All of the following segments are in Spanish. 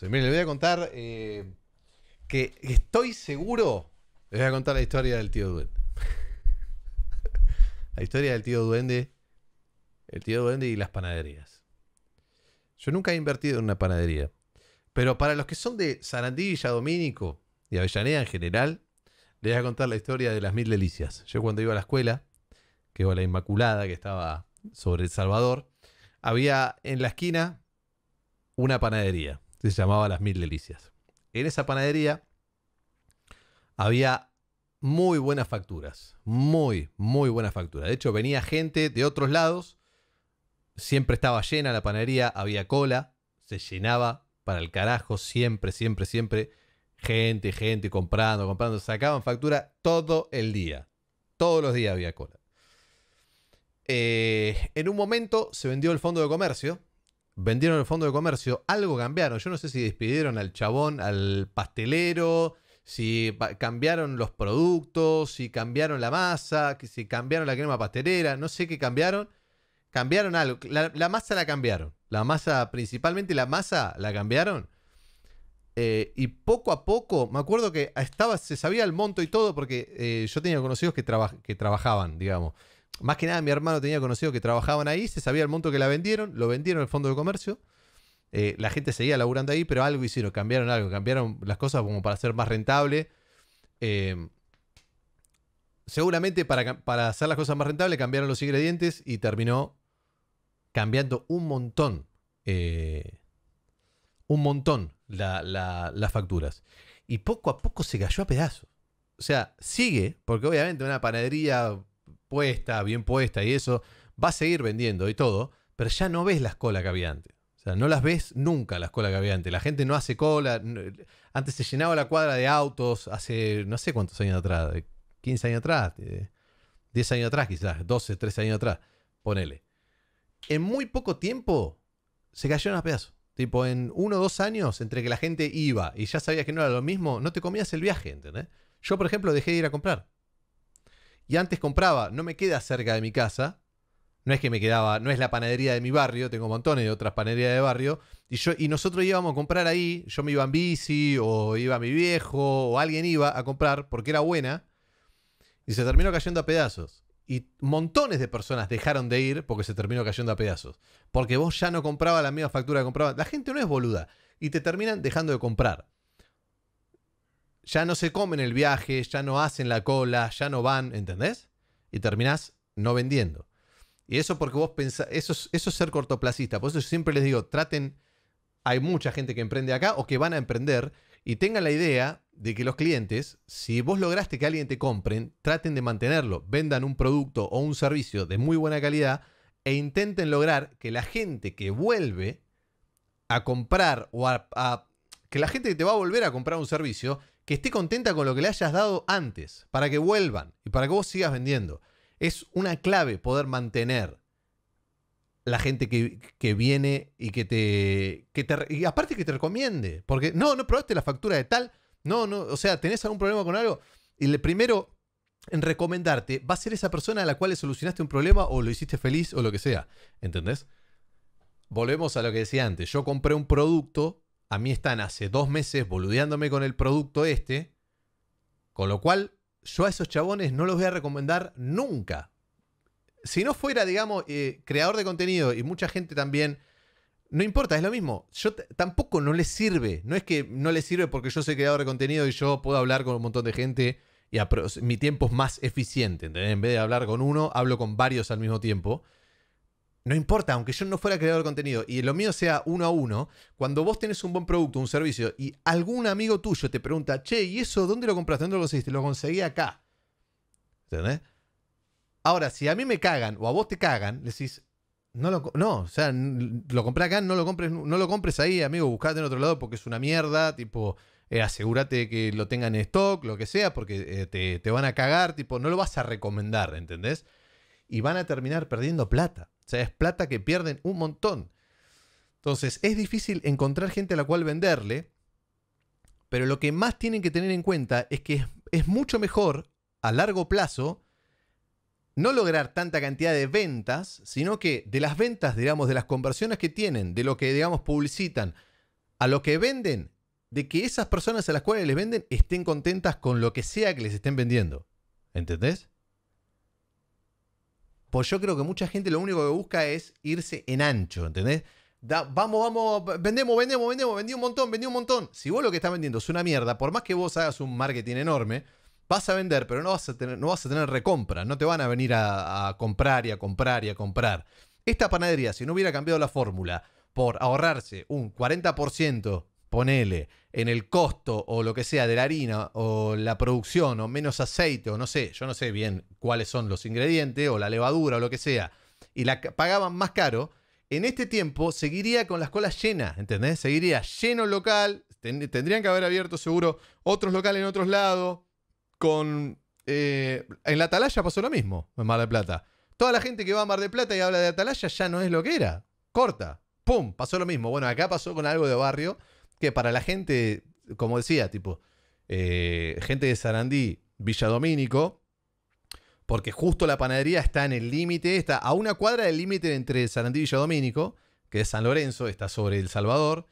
Miren, les voy a contar eh, que estoy seguro. Les voy a contar la historia del tío Duende. la historia del tío Duende. El tío Duende y las panaderías. Yo nunca he invertido en una panadería. Pero para los que son de Sarandí, Dominico Domínico y Avellaneda en general, les voy a contar la historia de las mil delicias. Yo cuando iba a la escuela, que iba a la Inmaculada, que estaba sobre El Salvador, había en la esquina una panadería se llamaba Las Mil Delicias. En esa panadería había muy buenas facturas, muy, muy buenas facturas. De hecho, venía gente de otros lados, siempre estaba llena la panadería, había cola, se llenaba para el carajo, siempre, siempre, siempre. Gente, gente comprando, comprando, sacaban factura todo el día. Todos los días había cola. Eh, en un momento se vendió el fondo de comercio vendieron el fondo de comercio, algo cambiaron. Yo no sé si despidieron al chabón, al pastelero, si cambiaron los productos, si cambiaron la masa, si cambiaron la crema pastelera, no sé qué cambiaron. Cambiaron algo. La, masa la cambiaron. La masa, principalmente la masa, la cambiaron. Eh, y poco a poco, me acuerdo que estaba, se sabía el monto y todo, porque eh, yo tenía conocidos que, que trabajaban, digamos. Más que nada, mi hermano tenía conocido que trabajaban ahí, se sabía el monto que la vendieron, lo vendieron el fondo de comercio. Eh, la gente seguía laburando ahí, pero algo hicieron, cambiaron algo, cambiaron las cosas como para ser más rentable. Eh, seguramente para, para hacer las cosas más rentables cambiaron los ingredientes y terminó cambiando un montón. Eh, un montón las facturas. Y poco a poco se cayó a pedazos. O sea, sigue, porque obviamente una panadería puesta, bien puesta y eso, va a seguir vendiendo y todo, pero ya no ves las colas que había antes. O sea, no las ves nunca las colas que había antes. La gente no hace cola. Antes se llenaba la cuadra de autos hace no sé cuántos años atrás, 15 años atrás, 10 años atrás quizás, 12, 13 años atrás, ponele. En muy poco tiempo se cayeron a pedazos. Tipo, en uno o dos años, entre que la gente iba y ya sabías que no era lo mismo, no te comías el viaje, Yo, por ejemplo, dejé de ir a comprar. Y antes compraba, no me queda cerca de mi casa. No es que me quedaba, no es la panadería de mi barrio, tengo montones de otras panaderías de barrio. Y, yo, y nosotros íbamos a comprar ahí, yo me iba en bici, o iba mi viejo, o alguien iba a comprar porque era buena. Y se terminó cayendo a pedazos. Y montones de personas dejaron de ir porque se terminó cayendo a pedazos. Porque vos ya no compraba la misma factura que compraba. La gente no es boluda. Y te terminan dejando de comprar ya no se comen el viaje, ya no hacen la cola, ya no van, ¿entendés? Y terminás no vendiendo. Y eso porque vos pensás, eso es, eso ser cortoplacista. Por eso yo siempre les digo, traten, hay mucha gente que emprende acá o que van a emprender y tengan la idea de que los clientes, si vos lograste que alguien te compren, traten de mantenerlo, vendan un producto o un servicio de muy buena calidad e intenten lograr que la gente que vuelve a comprar o a que la gente que te va a volver a comprar un servicio que esté contenta con lo que le hayas dado antes, para que vuelvan y para que vos sigas vendiendo. Es una clave poder mantener la gente que, viene y que te, que te... Y aparte que te recomiende, porque no, no probaste la factura de tal, no, no, o sea, tenés algún problema con algo y le primero en recomendarte va a ser esa persona a la cual le solucionaste un problema o lo hiciste feliz o lo que sea, ¿entendés? Volvemos a lo que decía antes, yo compré un producto a mí están hace dos meses boludeándome con el producto este, con lo cual yo a esos chabones no los voy a recomendar nunca. Si no fuera, digamos, eh, creador de contenido y mucha gente también, no importa, es lo mismo. Yo tampoco no les sirve. No es que no les sirve porque yo soy creador de contenido y yo puedo hablar con un montón de gente y mi tiempo es más eficiente. En vez de hablar con uno, hablo con varios al mismo tiempo. No importa, aunque yo no fuera creador de contenido y lo mío sea uno a uno, cuando vos tenés un buen producto, un servicio y algún amigo tuyo te pregunta, che, ¿y eso dónde lo compraste? ¿Dónde lo conseguiste? Lo conseguí acá. ¿Entendés? Ahora, si a mí me cagan o a vos te cagan, decís, no, lo, no, o sea, lo compré acá, no lo compres, no lo compres ahí, amigo, buscate en otro lado porque es una mierda, tipo, eh, asegúrate que lo tengan en stock, lo que sea, porque eh, te, te, van a cagar, tipo, no lo vas a recomendar, ¿entendés? Y van a terminar perdiendo plata. O sea, es plata que pierden un montón. Entonces, es difícil encontrar gente a la cual venderle, pero lo que más tienen que tener en cuenta es que es, mucho mejor a largo plazo no lograr tanta cantidad de ventas, sino que de las ventas, digamos, de las conversiones que tienen, de lo que, digamos, publicitan, a lo que venden, de que esas personas a las cuales les venden estén contentas con lo que sea que les estén vendiendo. ¿Entendés? Pues yo creo que mucha gente lo único que busca es irse en ancho, ¿entendés? vamos, vamos, vendemos, vendemos, vendemos, vendí un montón, vendí un montón. Si vos lo que estás vendiendo es una mierda, por más que vos hagas un marketing enorme, vas a vender, pero no vas a tener, no vas a tener recompra, no te van a venir a, a comprar y a comprar y a comprar. Esta panadería, si no hubiera cambiado la fórmula por ahorrarse un 40% ponele, en el costo o lo que sea de la harina o la producción o menos aceite o no sé, yo no sé bien cuáles son los ingredientes o la levadura o lo que sea, y la pagaban más caro, en este tiempo seguiría con las colas llenas, ¿entendés? Seguiría lleno el local, tendrían que haber abierto seguro otros locales en otros lados, con... Eh, en la Atalaya pasó lo mismo, en Mar del Plata. Toda la gente que va a Mar del Plata y habla de Atalaya ya no es lo que era. Corta. ¡Pum! Pasó lo mismo. Bueno, acá pasó con algo de barrio que para la gente, como decía, tipo, eh, gente de Sarandí, Villa Domínico, porque justo la panadería está en el límite, está a una cuadra del límite entre Sarandí y Villa Domínico, que es San Lorenzo, está sobre El Salvador.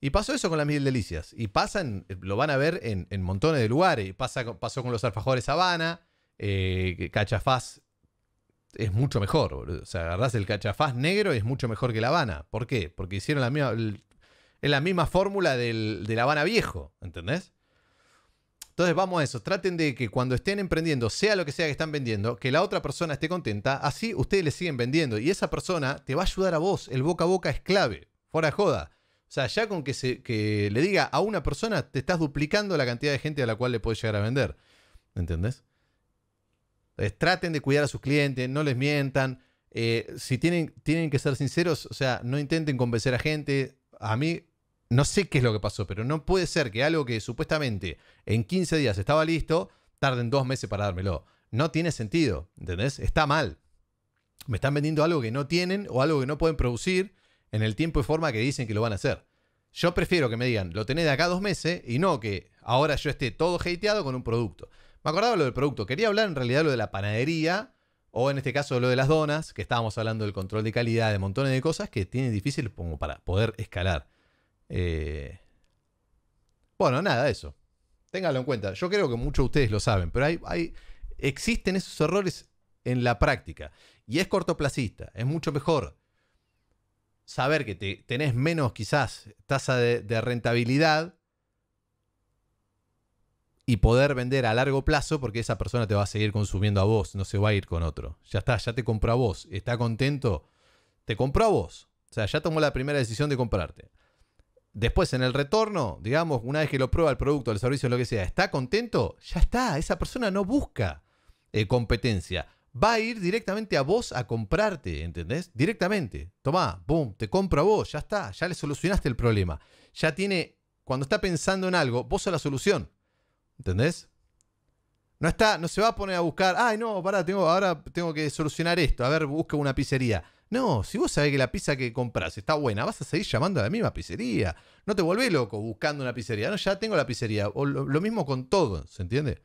Y pasó eso con las mil delicias. Y pasan, eh, lo van a ver en, montones de lugares. Pasa, pasó con los alfajores Habana, eh, cachafaz es mucho mejor. O sea, agarrás el cachafaz negro es mucho mejor que la Habana. ¿Por qué? Porque hicieron la misma, es la misma fórmula del, la Habana Viejo, ¿entendés? Entonces vamos a eso, traten de que cuando estén emprendiendo, sea lo que sea que están vendiendo, que la otra persona esté contenta, así ustedes le siguen vendiendo y esa persona te va a ayudar a vos, el boca a boca es clave, fuera joda. O sea, ya con que, se, que le diga a una persona, te estás duplicando la cantidad de gente a la cual le puedes llegar a vender. ¿Entendés? traten de cuidar a sus clientes, no les mientan. Eh, si tienen, tienen que ser sinceros, o sea, no intenten convencer a gente. A mí no sé qué es lo que pasó, pero no puede ser que algo que supuestamente en 15 días estaba listo, tarden dos meses para dármelo. No tiene sentido, ¿entendés? Está mal. Me están vendiendo algo que no tienen o algo que no pueden producir en el tiempo y forma que dicen que lo van a hacer. Yo prefiero que me digan, lo tenés de acá dos meses y no que ahora yo esté todo hateado con un producto. Me acordaba lo del producto. Quería hablar en realidad lo de la panadería o en este caso lo de las donas, que estábamos hablando del control de calidad, de montones de cosas que tiene difícil para poder escalar. Eh, bueno, nada, eso. téngalo en cuenta. Yo creo que muchos de ustedes lo saben, pero hay, hay, existen esos errores en la práctica. Y es cortoplacista, es mucho mejor saber que te, tenés menos quizás tasa de, de, rentabilidad y poder vender a largo plazo porque esa persona te va a seguir consumiendo a vos, no se va a ir con otro. Ya está, ya te compró a vos, está contento, te compró a vos. O sea, ya tomó la primera decisión de comprarte. Después, en el retorno, digamos, una vez que lo prueba el producto, el servicio, lo que sea, está contento, ya está. Esa persona no busca eh, competencia. Va a ir directamente a vos a comprarte, ¿entendés? Directamente. Tomá, boom, te compro a vos, ya está. Ya le solucionaste el problema. Ya tiene, cuando está pensando en algo, vos sos la solución. ¿Entendés? No está, no se va a poner a buscar, ay no, pará, tengo, ahora tengo que solucionar esto. A ver, busco una pizzería. No, si vos sabés que la pizza que compras está buena, vas a seguir llamando a la misma pizzería. No te volvés loco buscando una pizzería. No, ya tengo la pizzería. O lo, lo mismo con todo, ¿se entiende?